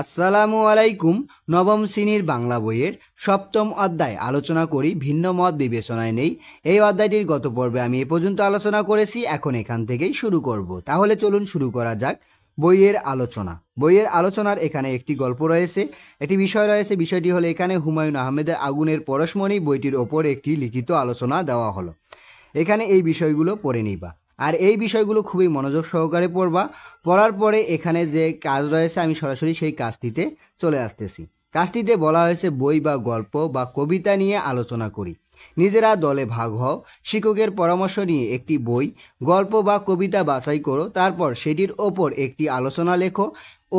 আসসালামু আলাইকুম নবম শ্রেণীর বাংলা বইয়ের সপ্তম অধ্যায় আলোচনা করি ভিন্ন মত বিবেচনায় নেই এই অধ্যায়টির গত পর্বে আমি এ পর্যন্ত আলোচনা করেছি এখন এখান থেকেই শুরু করব তাহলে চলুন শুরু করা যাক বইয়ের আলোচনা বইয়ের আলোচনার এখানে একটি গল্প রয়েছে একটি বিষয় রয়েছে বিষয়টি হলো এখানে হুমায়ুন আহমেদের আগুনের পরশমণি বইটির ওপর একটি লিখিত আলোচনা দেওয়া হলো এখানে এই বিষয়গুলো পড়ে নিবা আর এই বিষয়গুলো খুবই মনোযোগ সহকারে পড়বা পড়ার পরে এখানে যে কাজ রয়েছে আমি সরাসরি সেই কাজটিতে চলে আসতেছি কাজটিতে বলা হয়েছে বই বা গল্প বা কবিতা নিয়ে আলোচনা করি নিজেরা দলে ভাগ হও শিক্ষকের পরামর্শ নিয়ে একটি বই গল্প বা কবিতা বাছাই করো তারপর সেটির ওপর একটি আলোচনা লেখো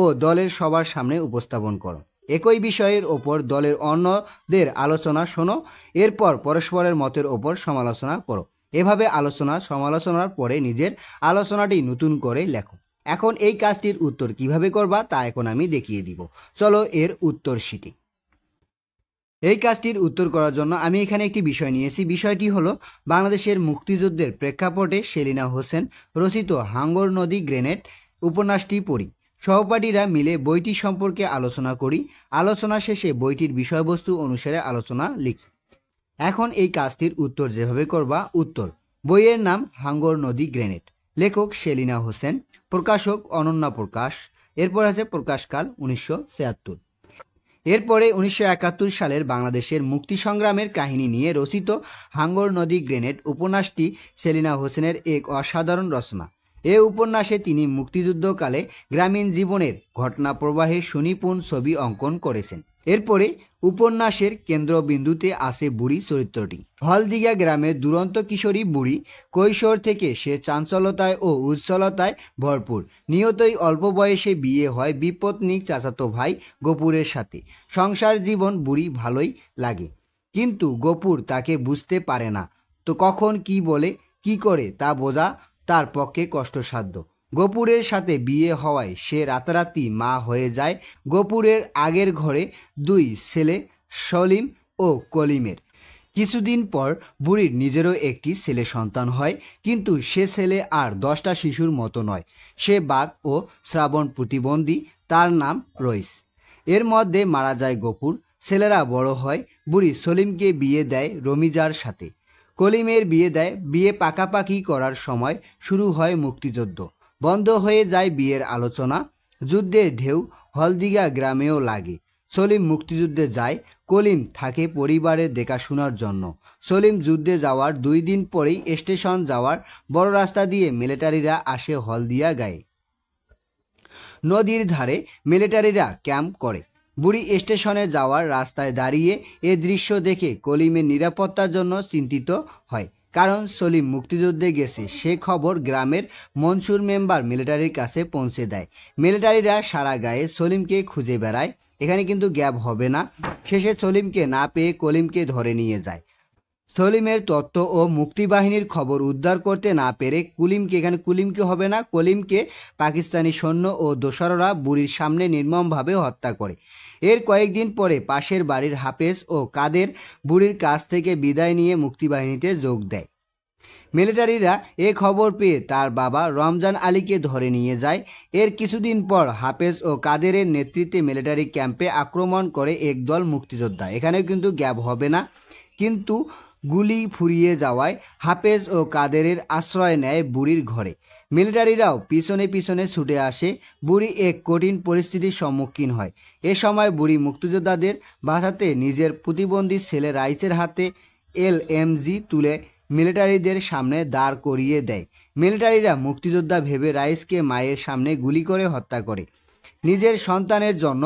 ও দলের সবার সামনে উপস্থাপন করো একই বিষয়ের ওপর দলের অন্যদের আলোচনা শোনো এরপর পরস্পরের মতের ওপর সমালোচনা করো এভাবে আলোচনা সমালোচনার পরে নিজের আলোচনাটি নতুন করে লেখো এখন এই কাজটির উত্তর কিভাবে করবা তা এখন আমি দেখিয়ে দিব চলো এর উত্তর শিটি এই কাজটির উত্তর করার জন্য আমি এখানে একটি বিষয় নিয়েছি বিষয়টি হলো বাংলাদেশের মুক্তিযুদ্ধের প্রেক্ষাপটে সেলিনা হোসেন রচিত হাঙ্গর নদী গ্রেনেড উপন্যাসটি পড়ি সহপাঠীরা মিলে বইটি সম্পর্কে আলোচনা করি আলোচনা শেষে বইটির বিষয়বস্তু অনুসারে আলোচনা লিখি এখন এই কাজটির উত্তর যেভাবে করবা উত্তর বইয়ের নাম হাঙ্গর নদী গ্রেনেড লেখক সেলিনা হোসেন প্রকাশক অনন্যা প্রকাশ এরপর আছে প্রকাশকাল উনিশশো ছিয়াত্তর এরপরে উনিশশো একাত্তর সালের বাংলাদেশের মুক্তি সংগ্রামের কাহিনী নিয়ে রচিত হাঙ্গর নদী গ্রেনেড উপন্যাসটি সেলিনা হোসেনের এক অসাধারণ রচনা এ উপন্যাসে তিনি মুক্তিযুদ্ধকালে গ্রামীণ জীবনের ঘটনা প্রবাহে সুনিপুণ ছবি অঙ্কন করেছেন এরপরে উপন্যাসের কেন্দ্রবিন্দুতে আসে বুড়ি চরিত্রটি হলদিঘা গ্রামের দুরন্ত কিশোরী বুড়ি কৈশোর থেকে সে চাঞ্চলতায় ও উজ্জ্বলতায় ভরপুর নিয়তই অল্প বয়সে বিয়ে হয় বিপত্নিক চাচাতো ভাই গোপুরের সাথে সংসার জীবন বুড়ি ভালোই লাগে কিন্তু গোপুর তাকে বুঝতে পারে না তো কখন কি বলে কি করে তা বোঝা তার পক্ষে কষ্টসাধ্য গোপুরের সাথে বিয়ে হওয়ায় সে রাতারাতি মা হয়ে যায় গোপুরের আগের ঘরে দুই ছেলে সলিম ও কলিমের কিছুদিন পর বুড়ির নিজেরও একটি ছেলে সন্তান হয় কিন্তু সে ছেলে আর দশটা শিশুর মতো নয় সে বাঘ ও শ্রাবণ প্রতিবন্ধী তার নাম রইস এর মধ্যে মারা যায় গোপুর ছেলেরা বড় হয় বুড়ি সলিমকে বিয়ে দেয় রমিজার সাথে কলিমের বিয়ে দেয় বিয়ে পাকাপাকি করার সময় শুরু হয় মুক্তিযুদ্ধ বন্ধ হয়ে যায় বিয়ের আলোচনা যুদ্ধের ঢেউ হলদিগা গ্রামেও লাগে সলিম মুক্তিযুদ্ধে যায় কলিম থাকে পরিবারের দেখাশোনার জন্য সলিম যুদ্ধে যাওয়ার দুই দিন পরেই স্টেশন যাওয়ার বড় রাস্তা দিয়ে মিলিটারিরা আসে হলদিয়া গায়ে নদীর ধারে মিলিটারিরা ক্যাম্প করে বুড়ি স্টেশনে যাওয়ার রাস্তায় দাঁড়িয়ে এ দৃশ্য দেখে কলিমের নিরাপত্তার জন্য চিন্তিত হয় কারণ সলিম মুক্তিযুদ্ধে গেছে সে খবর গ্রামের মনসুর মেম্বার মিলিটারির কাছে পৌঁছে দেয় মিলিটারিরা সারা গায়ে সলিমকে খুঁজে বেড়ায় এখানে কিন্তু গ্যাপ হবে না শেষে সলিমকে না পেয়ে কলিমকে ধরে নিয়ে যায় সলিমের তত্ত্ব ও মুক্তিবাহিনীর খবর উদ্ধার করতে না পেরে কুলিমকে এখানে কুলিমকে হবে না কলিমকে পাকিস্তানি সৈন্য ও দোসররা বুড়ির সামনে নির্মমভাবে হত্যা করে এর কয়েকদিন পরে পাশের বাড়ির হাফেজ ও কাদের বুড়ির কাছ থেকে বিদায় নিয়ে মুক্তিবাহিনীতে যোগ দেয় মিলিটারিরা এ খবর পেয়ে তার বাবা রমজান আলীকে ধরে নিয়ে যায় এর কিছুদিন পর হাফেজ ও কাদেরের নেতৃত্বে মিলিটারি ক্যাম্পে আক্রমণ করে একদল মুক্তিযোদ্ধা এখানেও কিন্তু গ্যাপ হবে না কিন্তু গুলি ফুরিয়ে যাওয়ায় হাফেজ ও কাদেরের আশ্রয় নেয় বুড়ির ঘরে মিলিটারিরাও পিছনে পিছনে ছুটে আসে বুড়ি এক কঠিন পরিস্থিতির সম্মুখীন হয় এ সময় বুড়ি মুক্তিযোদ্ধাদের বাঁচাতে নিজের প্রতিবন্ধী ছেলে রাইসের হাতে এল তুলে মিলিটারিদের সামনে দাঁড় করিয়ে দেয় মিলিটারিরা মুক্তিযোদ্ধা ভেবে রাইসকে মায়ের সামনে গুলি করে হত্যা করে নিজের সন্তানের জন্য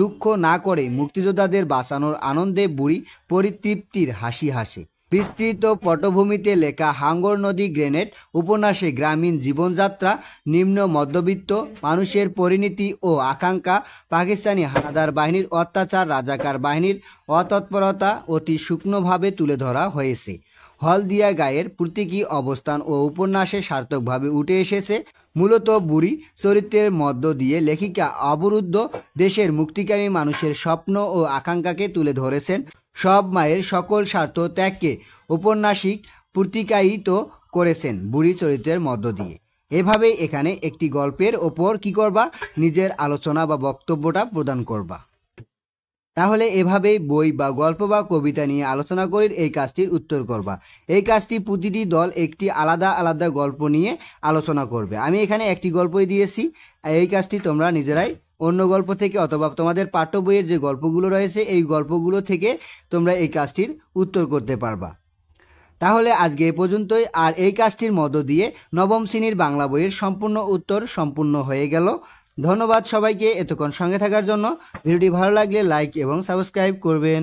দুঃখ না করে মুক্তিযোদ্ধাদের বাঁচানোর আনন্দে বুড়ি পরিতৃপ্তির হাসি হাসে বিস্তৃত পটভূমিতে লেখা হাঙ্গর নদী গ্রেনেড উপন্যাসে গ্রামীণ জীবনযাত্রা নিম্ন মধ্যবিত্ত মানুষের পরিণতি ও আকাঙ্ক্ষা পাকিস্তানি হানাদার বাহিনীর অত্যাচার রাজাকার বাহিনীর অতৎপরতা অতি শুকনোভাবে তুলে ধরা হয়েছে হলদিয়া গায়ের প্রতীকী অবস্থান ও উপন্যাসে সার্থকভাবে উঠে এসেছে মূলত বুড়ি চরিত্রের মধ্য দিয়ে লেখিকা অবরুদ্ধ দেশের মুক্তিকামী মানুষের স্বপ্ন ও আকাঙ্ক্ষাকে তুলে ধরেছেন সব মায়ের সকল স্বার্থ ত্যাগকে ঔপন্যাসিক প্রতিকায়িত করেছেন বুড়ি চরিত্রের মধ্য দিয়ে এভাবেই এখানে একটি গল্পের ওপর কি করবা নিজের আলোচনা বা বক্তব্যটা প্রদান করবা তাহলে এভাবেই বই বা গল্প বা কবিতা নিয়ে আলোচনা করে এই কাজটির উত্তর করবা এই কাজটি প্রতিটি দল একটি আলাদা আলাদা গল্প নিয়ে আলোচনা করবে আমি এখানে একটি গল্পই দিয়েছি এই কাজটি তোমরা নিজেরাই অন্য গল্প থেকে অথবা তোমাদের পাঠ্য বইয়ের যে গল্পগুলো রয়েছে এই গল্পগুলো থেকে তোমরা এই কাজটির উত্তর করতে পারবা তাহলে আজকে এ পর্যন্তই আর এই কাজটির মধ্য দিয়ে নবম শ্রেণীর বাংলা বইয়ের সম্পূর্ণ উত্তর সম্পূর্ণ হয়ে গেল ধন্যবাদ সবাইকে এতক্ষণ সঙ্গে থাকার জন্য ভিডিওটি ভালো লাগলে লাইক এবং সাবস্ক্রাইব করবেন